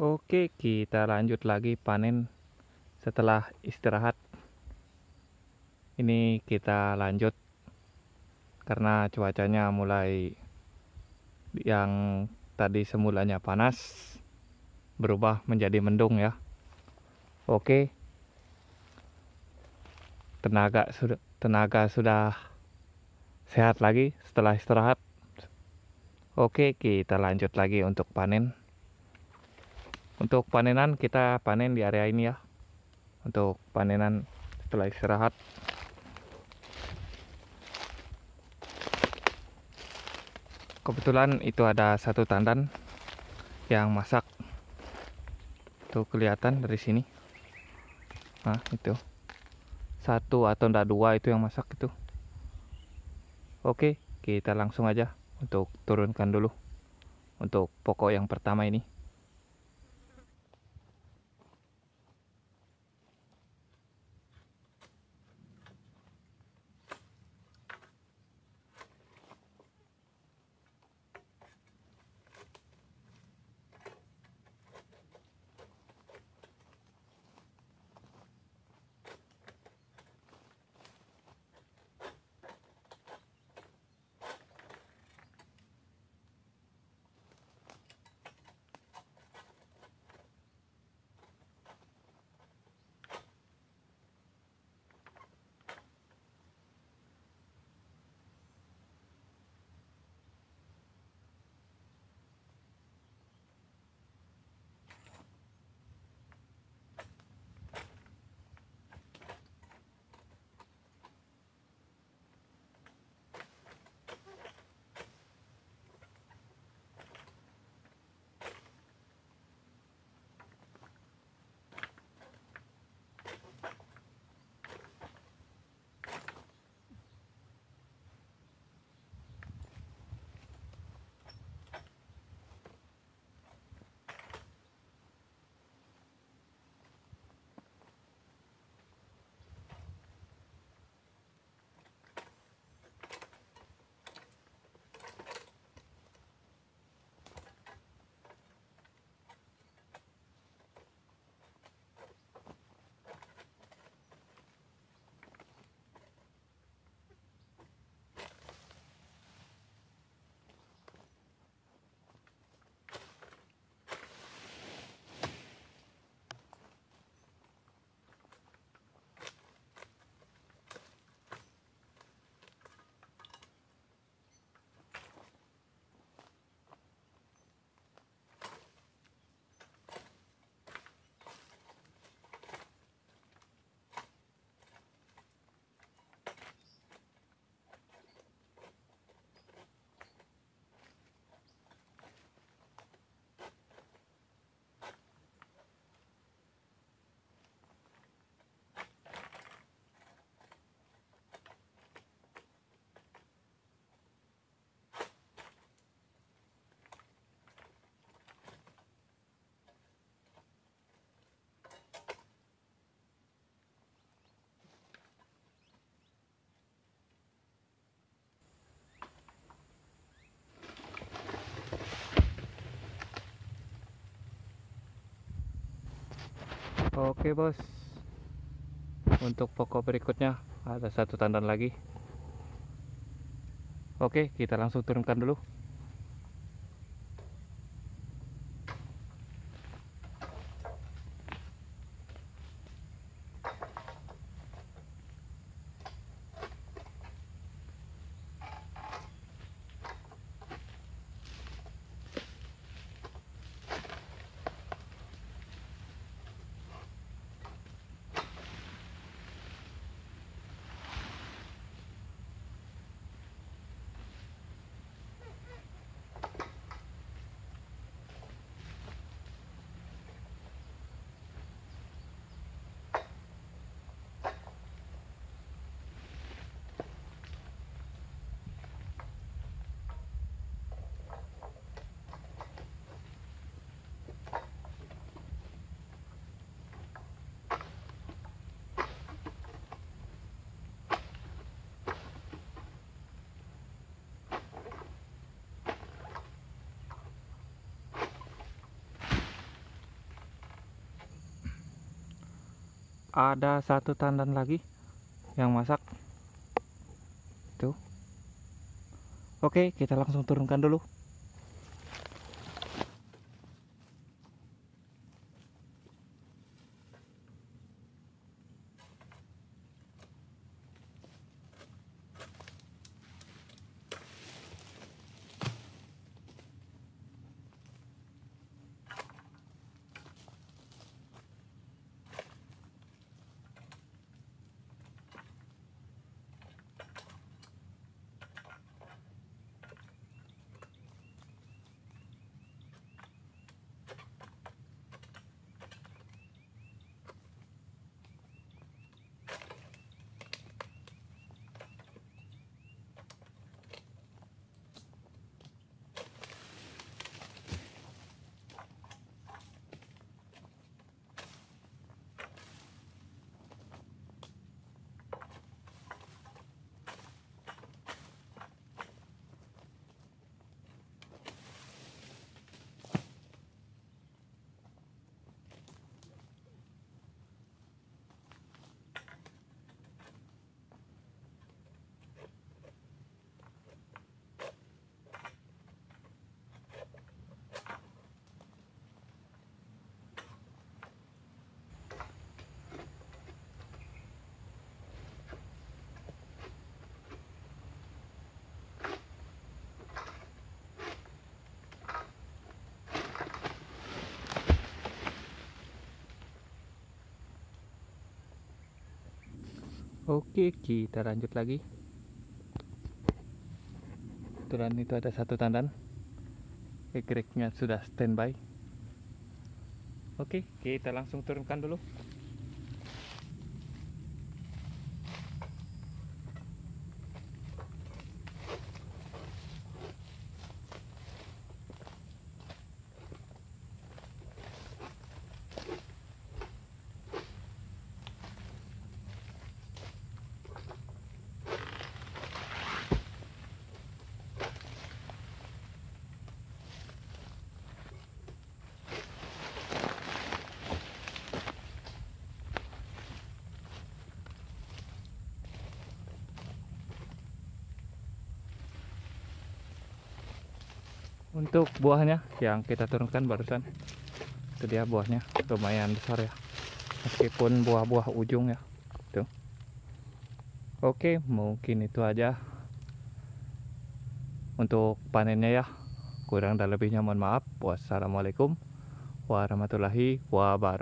Oke, kita lanjut lagi panen setelah istirahat. Ini kita lanjut karena cuacanya mulai yang tadi semulanya panas berubah menjadi mendung ya. Oke. Tenaga sudah tenaga sudah sehat lagi setelah istirahat. Oke, kita lanjut lagi untuk panen untuk panenan kita panen di area ini ya untuk panenan setelah istirahat kebetulan itu ada satu tandan yang masak tuh kelihatan dari sini nah itu satu atau enggak dua itu yang masak itu oke kita langsung aja untuk turunkan dulu untuk pokok yang pertama ini Oke bos Untuk pokok berikutnya Ada satu tandan lagi Oke kita langsung turunkan dulu ada satu tandan lagi yang masak tuh oke kita langsung turunkan dulu Oke, kita lanjut lagi. Kebetulan itu ada satu tandan. Egreknya sudah standby. Oke, kita langsung turunkan dulu. untuk buahnya yang kita turunkan barusan itu dia buahnya lumayan besar ya meskipun buah-buah ujung ya tuh oke mungkin itu aja untuk panennya ya kurang dan lebihnya mohon maaf wassalamualaikum warahmatullahi wabarakatuh